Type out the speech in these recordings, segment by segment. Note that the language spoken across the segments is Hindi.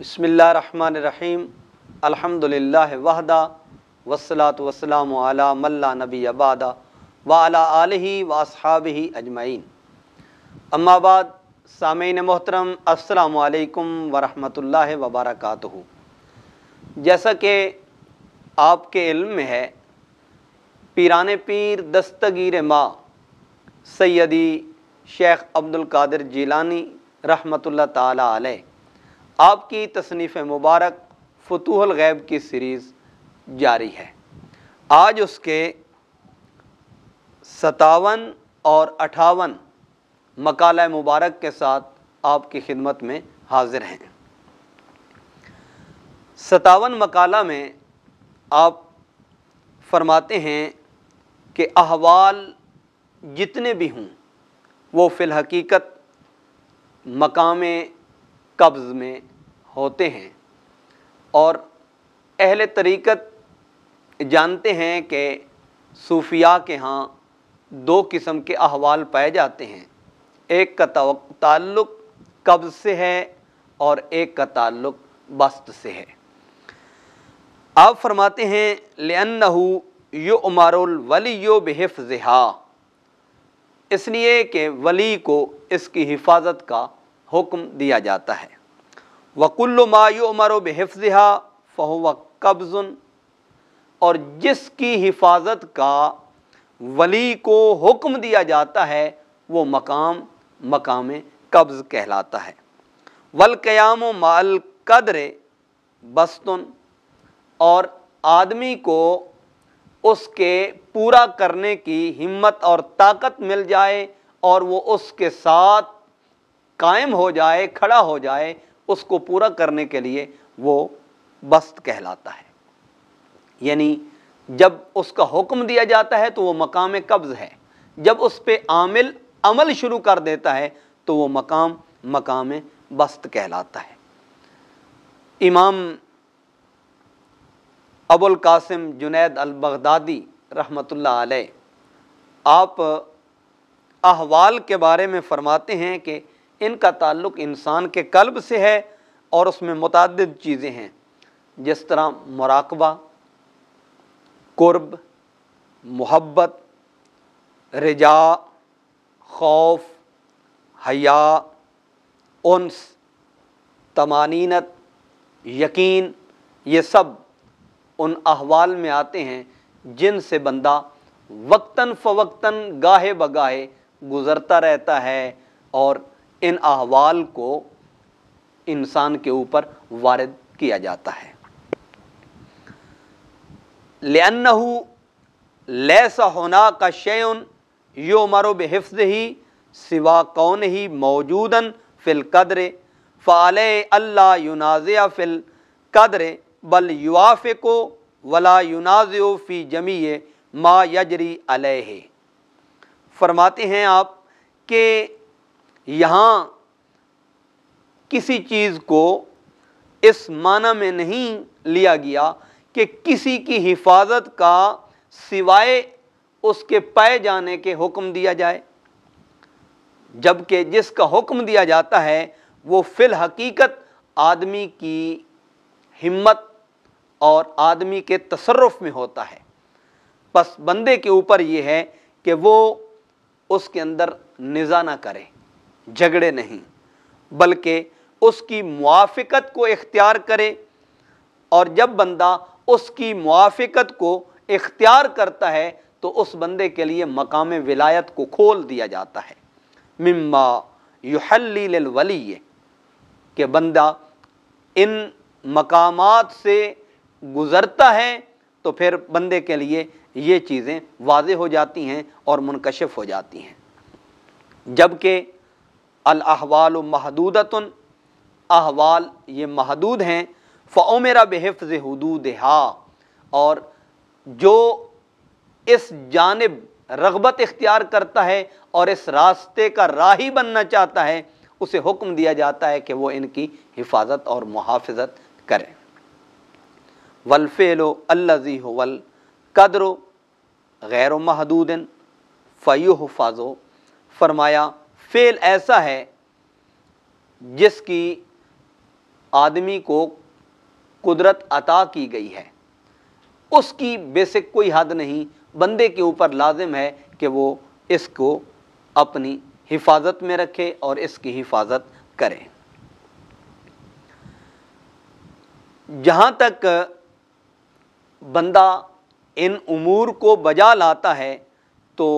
बसमीम अलहमदिल्ला वहदा वसलात वसलाम आला मल्ला नबी अबादा वाला आलही वासहाब ही अजमाइन अम्माबाद सामीन मोहतरम असलकम वरहमल वबरक जैसा कि आपके इल्म में है पीरान पीर दस्तगीर माँ सैदी शेख अब्दुल कादिर जीलानी रहमतुल्ला ताला अलैह आपकी तसनीफ़ मुबारक फतूहल गैब की सीरीज़ जारी है आज उसके सतावन और अठावन मकाल मुबारक के साथ आपकी खिदमत में हाजिर हैं सतावन मकाला में आप फरमाते हैं कि अहवाल जितने भी हों वो फ़िलहकीकत मकाम कब्ज़ में होते हैं और अहले तरीक़त जानते हैं कि सूफिया के यहाँ दो किस्म के अहवाल पाए जाते हैं एक का ताल्लुक़ कब्ज़ से है और एक का ताल्लुक़ बस्त से है आप फरमाते हैं लेनहू यो उमारुल वली यो बेहफ़ इसलिए कि वली को इसकी हिफाजत का हुक्म दिया जाता है वकुल्ल मायू उमर बहफ्ज़ा फ़हुआ कब्ज़ और जिसकी हिफाजत का वली को हुक्म दिया जाता है वो मकाम मकाम कब्ज़ कहलाता है वलक़याम माल कदर बस्तन और आदमी को उसके पूरा करने की हिम्मत और ताकत मिल जाए और वो उसके साथ कायम हो जाए खड़ा हो जाए उसको पूरा करने के लिए वो बस्त कहलाता है यानी जब उसका हुक्म दिया जाता है तो वो मकाम कब्ज़ है जब उस पर आमिल अमल शुरू कर देता है तो वो मकाम मकाम बस्त कहलाता है इमाम अबुल कासिम जुनेद अलबगदादी रहमतुल्ला आलय आप अहवाल के बारे में फ़रमाते हैं कि इनका ताल्लुक इंसान के कल्ब से है और उसमें मुतद चीज़ें हैं जिस तरह मराकबा कुर्ब मोहब्बत रजा खौफ हया उन्स तमानीनत यकीन ये सब उन अहवाल में आते हैं जिनसे बंदा वक्ता फ़वक्ता गाहे बगाहे गुज़रता रहता है और इन अहवाल को इंसान के ऊपर वारद किया जाता है लन्नहू लैसा होना का शयन यो मरो बेहफ्ज ही सिवा कौन ही मौजूदन फिल कदर फ़ाल अल्लाह युनाज़ फिल कदर बल युआफ़ को वला युनाज फ़ी जमी मा यजरी अलह फरमाते हैं आप कि यहाँ किसी चीज़ को इस माना में नहीं लिया गया कि किसी की हिफाजत का सिवाय उसके पाए जाने के हुक्म दिया जाए जबकि जिसका हुक्म दिया जाता है वो फिल हकीकत आदमी की हिम्मत और आदमी के तसरफ में होता है बस बंदे के ऊपर ये है कि वो उसके अंदर निज़ा ना करे झगड़े नहीं बल्कि उसकी मुआफ़त को इख्तियार करे और जब बंदा उसकी मुआफ़त को इख्तियार करता है तो उस बंदे के लिए मकाम विलायत को खोल दिया जाता है मम्मा युहली के बंदा इन मकामात से गुज़रता है तो फिर बंदे के लिए ये चीज़ें वाज हो जाती हैं और मुनकशफ हो जाती हैं जबकि अहवाल महदूदतन अहवाल ये महदूद हैं फ़ो मेरा बेहफ़ हदूद हा और जो इस जानब रगबत इख्तियार करता है और इस रास्ते का राही बनना चाहता है उसे हुक्म दिया जाता है कि वह इनकी हिफाजत और मुहाफ़त करें वलफ़ेलो अल्लाजी वल कदरो गैर महदूदन फ़यो फरमाया फेल ऐसा है जिसकी आदमी को कुदरत अता की गई है उसकी बेसिक कोई हद नहीं बंदे के ऊपर लाजिम है कि वो इसको अपनी हिफाजत में रखे और इसकी हिफाजत करें जहाँ तक बंदा इन उमूर को बजा लाता है तो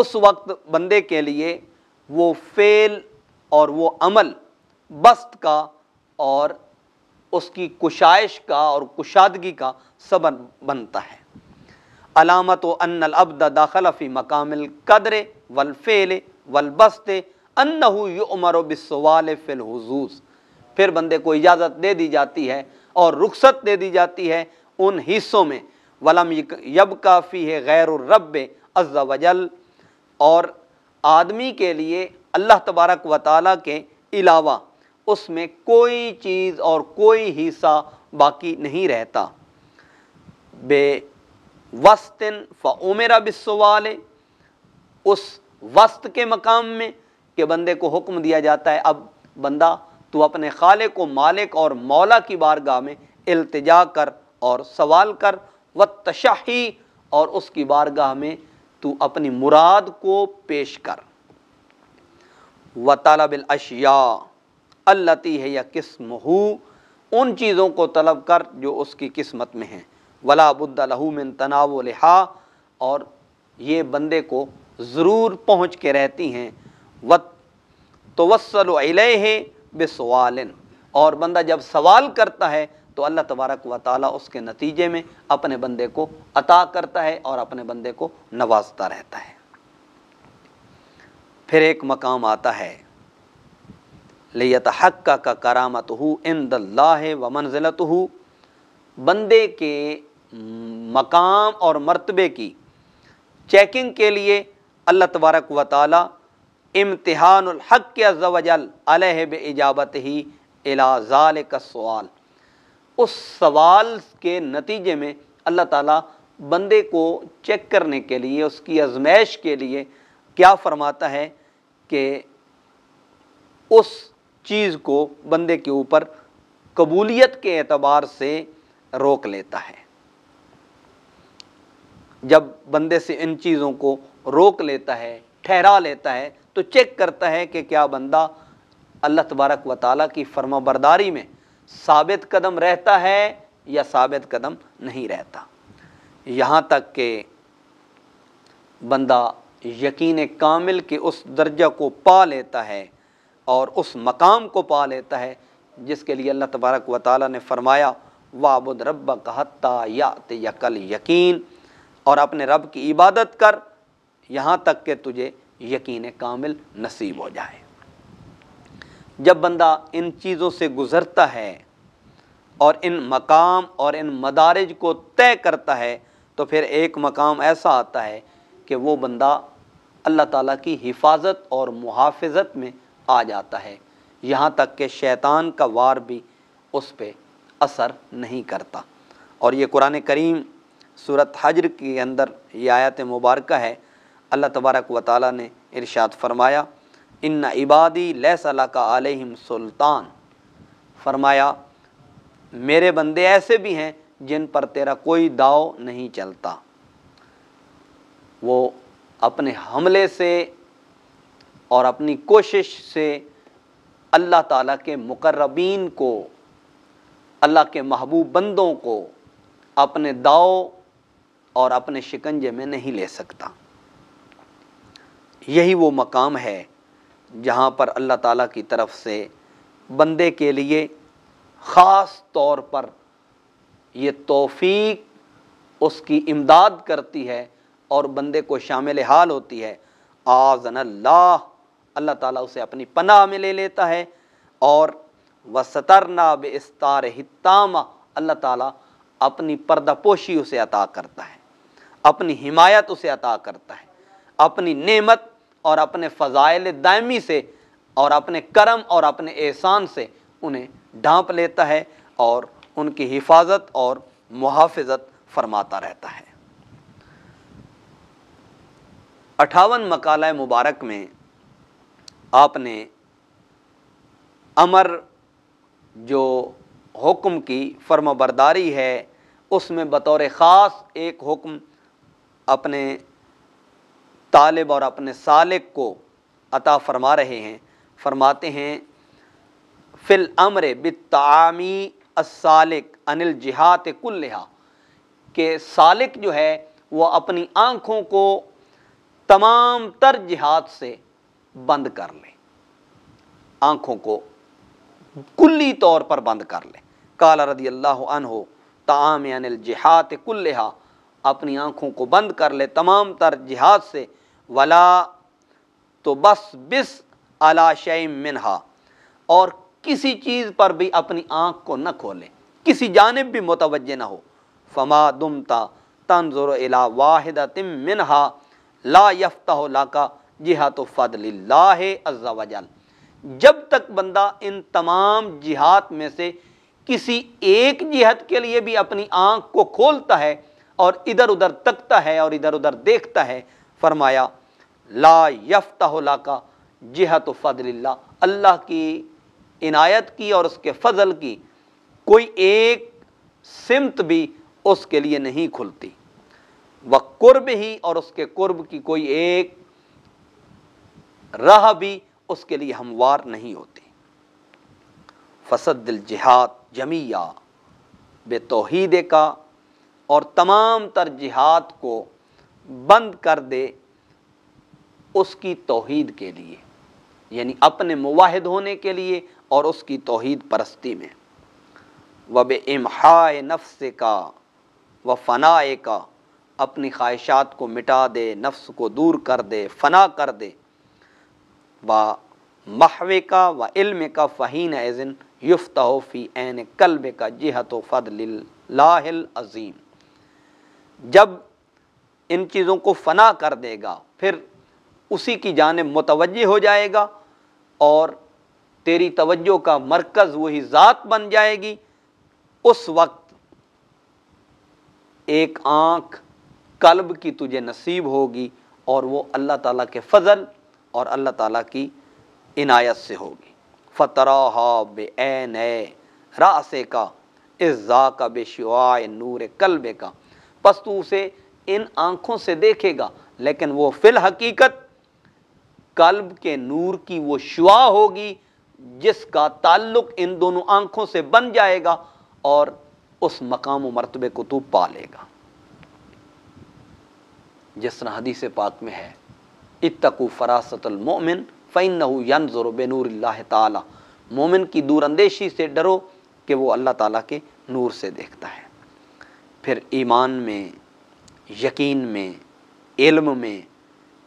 उस वक्त बंदे के लिए वो फ़ेल और वो अमल बस्त का और उसकी कुशाइश का और कुशादगी का सबन बनता है अलामत अनल अब्द दाखलफ़ी मकामिल कदर वलफ़ेल वलबस्त अन्नहू युमर बिसवाल फ़िलहजूस फिर बंदे को इजाज़त दे दी जाती है और रुखसत दे दी जाती है उन हिस्सों में वलम यब काफ़ी है गैर रब अज्जा वजल और आदमी के लिए अल्लाह तबारक व ताली के अलावा उसमें कोई चीज़ और कोई हिस्सा बाकी नहीं रहता बे वस्तिन फ़मेरा बिस्वाल उस वस्त के मकाम में कि बंदे को हुक्म दिया जाता है अब बंदा तो अपने खाले को मालिक और मौला की बारगाह में अल्तजा कर और सवाल कर व तशाही और उसकी बारगाह में तू अपनी मुराद को पेश कर व तलबिल अशिया अल्लती है या किस्म हो उन चीज़ों को तलब कर जो उसकी किस्मत में हैं वला बुद्दलहू मिन तनाव लिहा और ये बंदे को ज़रूर पहुँच के रहती हैं व तो वसल है बेसवालिन और बंदा जब सवाल करता है तो अल्लाह तबारक व ताली उसके नतीजे में अपने बंदे को अता करता है और अपने बंदे को नवाजता रहता है फिर एक मकाम आता है लियत हक का करामत हो इन दल्ला व मंजिलत हो बंदे के मकाम और मरतबे की चेकिंग के लिए अल्लाह तबारक व ताली इम्तहानक के अज़ल अलह बजाबत ही इलाजाल का सवाल उस सवाल के नतीजे में अल्लाह ताला बंदे को चेक करने के लिए उसकी आजमाइश के लिए क्या फरमाता है कि उस चीज़ को बंदे के ऊपर कबूलियत के एतबार से रोक लेता है जब बंदे से इन चीज़ों को रोक लेता है ठहरा लेता है तो चेक करता है कि क्या बंदा अल्लाह तबारक व ताली की फर्मा बरदारी में साबित कदम रहता है या साबित कदम नहीं रहता यहाँ तक के बंदा यकीन कामिल के उस दर्जा को पा लेता है और उस मकाम को पा लेता है जिसके लिए अल्लाह तबारक व ताली ने फरमाया वाबुद रब कहता या तो यकल यकीन और अपने रब की इबादत कर यहाँ तक कि तुझे यकीन कामिल नसीब हो जाए जब बंदा इन चीज़ों से गुज़रता है और इन मकाम और इन मदारज को तय करता है तो फिर एक मकाम ऐसा आता है कि वो बंदा अल्लाह ताला की हिफाजत और मुहाफ़त में आ जाता है यहाँ तक कि शैतान का वार भी उस पर असर नहीं करता और ये कुरान करीम सूरत हजर के अंदर ये आयत मुबारक है अल्लाह तबारक व ताली ने इरशाद फरमाया इन्ना इबादी लैसला का आलहिम सुल्तान फरमाया मेरे बंदे ऐसे भी हैं जिन पर तेरा कोई दाव नहीं चलता वो अपने हमले से और अपनी कोशिश से अल्लाह ताला के मुकर्रबीन को अल्लाह के महबूब बंदों को अपने दाव और अपने शिकंजे में नहीं ले सकता यही वो मकाम है जहाँ पर अल्लाह ताला की तरफ से बंदे के लिए ख़ास तौर पर ये तोफ़ी उसकी इमदाद करती है और बंदे को शामिल हाल होती है आज़न अल्लाह अल्लाह ताला उसे अपनी पनाह में ले लेता है और वसतरना बस्तार हितामा अल्लाह ताला अपनी पर्दापोशी उसे अता करता है अपनी हिमायत उसे अता करता है अपनी नेमत और अपने फ़ज़ाइल दायमी से और अपने करम और अपने एहसान से उन्हें ढांप लेता है और उनकी हिफाजत और मुहाफ़त फरमाता रहता है अठावन मकाल मुबारक में आपने अमर जो हुक्म की फर्मबरदारी है उसमें बतौर ख़ास एक हुक्म अपने तालिब और अपने सालिक को अता फरमा रहे हैं फरमाते हैं फिल अमर बितामी असालिक अनिल जिहात लिहा के सालिक जो है वह अपनी आँखों को तमाम तर जिहात से बंद कर ले आँखों को कुल्ली तौर पर बंद कर ले काला रदी अल्लाह हो ताम अनिल जिहात लिहा अपनी आँखों को बंद कर ले तमाम तर जिहाद से वला तो बस बिस अला शय मिनहा और किसी चीज़ पर भी अपनी आँख को न खोले किसी जानब भी मुतवजह ना हो फमा दुमता ता अला तिम मिनहा ला यफ्ता लाका जिहात तो फ़दल अज्जा वजल जब तक बंदा इन तमाम जिहात में से किसी एक जिहत के लिए भी अपनी आँख को खोलता है और इधर उधर तकता है और इधर उधर देखता है फरमाया ला यफ्ता का जिहत फ़जल्ला अल्लाह की इनायत की और उसके फ़जल की कोई एक सिमत भी उसके लिए नहीं खुलती व कुर्ब ही और उसके कुर्ब की कोई एक राह भी उसके लिए हमवार नहीं होती फसदिल जिहाद जमिया बेतौहीदे का और तमाम तर जिहाद को बंद कर दे उसकी तोहीद के लिए यानी अपने मुवाहिद होने के लिए और उसकी तोहीद परस्ती में वब इमहाय नफ्स का व फ़नाए का अपनी ख्वाहिशात को मिटा दे नफ्स को दूर कर दे फ़ना कर दे व महवे का व इल्म का फ़हीन एजन युफ्त फ़ी एन कल्ब का जिहत फ़दल लाहिल अज़ीम जब इन चीज़ों को फना कर देगा फिर उसी की जानब मुतवजह हो जाएगा और तेरी तवज्जो का मरकज़ वही ज़ात बन जाएगी उस वक्त एक आँख कल्ब की तुझे नसीब होगी और वो अल्लाह ताला के फजल और अल्लाह ताला की इनायत से होगी फतरा बेन रासे का इज़ा का बे शुआ नूर कल्बे का पस उसे इन आंखों से देखेगा लेकिन वो फिल हकीकत कल्ब के नूर की वो शुआ होगी जिसका ताल्लुक इन दोनों आंखों से बन जाएगा और उस मकाम मरतबे को तू पा लेगा जिस तरह हदीस पाक में है इतकू मोमिन फ़ैन यनज़र बेनूर तोमिन की दूरंदेशी से डरो कि वो अल्लाह ताला के नूर से देखता है फिर ईमान में यकीन में इल्म में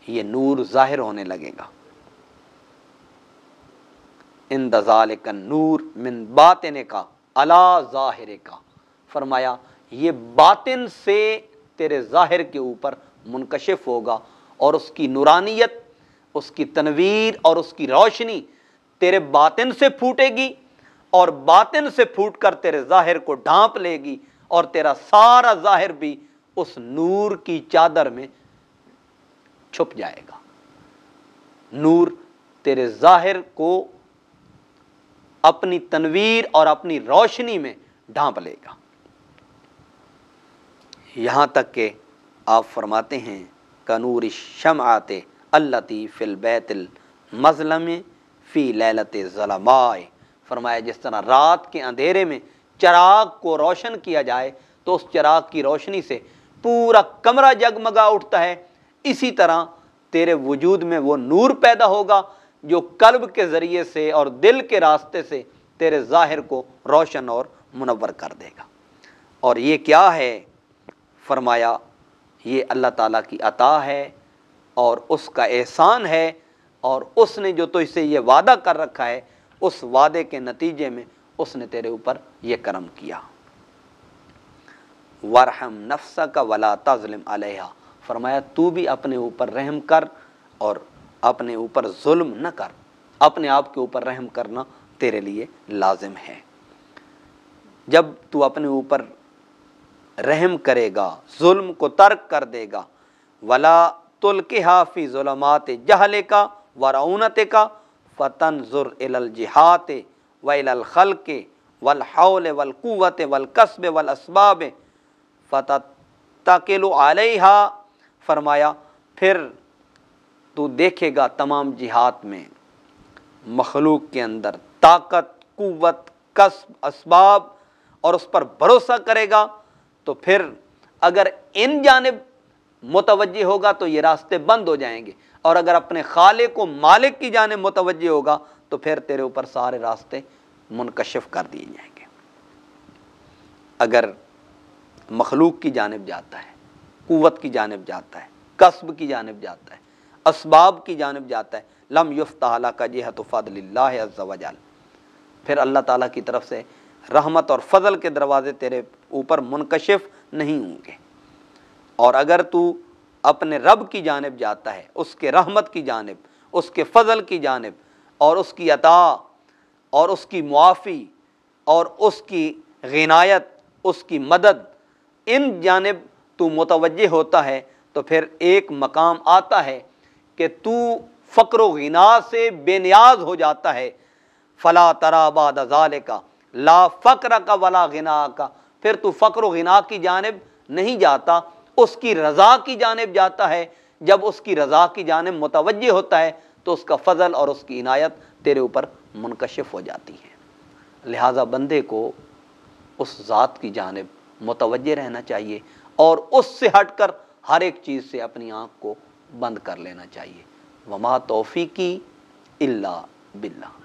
ये नूर ज़ाहिर होने लगेगा इन दजाल का नूर मिन बातिन का अला ज़ाहिर का फरमाया ये बातिन से तेरे ज़ाहिर के ऊपर मुनकशिफ होगा और उसकी नूरानियत उसकी तनवीर और उसकी रोशनी तेरे बातिन से फूटेगी और बातिन से फूट कर तेरे ज़ाहिर को ढांप लेगी और तेरा सारा ज़ाहिर भी उस नूर की चादर में छुप जाएगा नूर तेरे जाहिर को अपनी तनवीर और अपनी रोशनी में ढांप लेगा यहां तक के आप फरमाते हैं कनूर शम आते अल्लती फ़िलबैतिल मजलम फ़ी लैलत जलमाय फरमाया जिस तरह रात के अंधेरे में चराग को रोशन किया जाए तो उस चराग की रोशनी से पूरा कमरा जगमगा उठता है इसी तरह तेरे वजूद में वो नूर पैदा होगा जो कल्ब के ज़रिए से और दिल के रास्ते से तेरे ज़ाहिर को रोशन और मुनवर कर देगा और ये क्या है फरमाया ये अल्लाह ताला की अता है और उसका एहसान है और उसने जो तो इसे ये वादा कर रखा है उस वादे के नतीजे में उसने तेरे ऊपर ये करम किया वरहम नफ्सा का वला तज़लम अलहा फरमाया तू भी अपने ऊपर रहम कर और अपने ऊपर जुल्म न कर अपने आप के ऊपर रहम करना तेरे लिए लाजिम है जब तू अपने ऊपर रहम करेगा जुल्म को तर्क कर देगा वला तुल के हाफी जुलमात जहले का वराउनत का फ़तन ज़ुर जिहात वल खल के वल हौल वल कुत वल कस्बे वल फ़तल आलहा फरमाया फिर तो देखेगा तमाम जिहात में मखलूक के अंदर ताकत कुत कस्ब इसबाब और उस पर भरोसा करेगा तो फिर अगर इन जानब मुतवजह होगा तो ये रास्ते बंद हो जाएंगे और अगर अपने खाले को मालिक की जानब मुतवजह होगा तो फिर तेरे ऊपर सारे रास्ते मुनकशिफ कर दिए जाएंगे अगर मखलूक की जानब जाता है क़वत की जानब जाता है कस्ब की जानब जाता है इसबाब की जानब जाता है लम युफ्ताला का जे हतफ़ादिल्लाजल फिर अल्लाह ताला की तरफ से रहमत और फजल के दरवाज़े तेरे ऊपर मुनकशिफ नहीं होंगे और अगर तू अपने रब की जानब जाता है उसके रहमत की जानब उसके फजल की जानब और उसकी अता और उसकी मुआफ़ी और उसकी गनायत उसकी मदद इन जानब तू मुतवजह होता है तो फिर एक मकाम आता है कि तू फ़क्र गना से बेनियाज हो जाता है फ़ला तराबाद अजाल का ला फ़क्र का वला गना का फिर तू फ़क्र गना की जानब नहीं जाता उसकी रज़ा की जानब जाता है जब उसकी रज़ा की जानब मुतवजह होता है तो उसका फ़जल और उसकी इनायत तेरे ऊपर मुनकशिफ हो जाती है लिहाजा बंदे को उस ज़ात की जानब मुतवजह रहना चाहिए और उससे हटकर हर एक चीज़ से अपनी आँख को बंद कर लेना चाहिए वमा तोफ़ी की अल्ला बिल्ला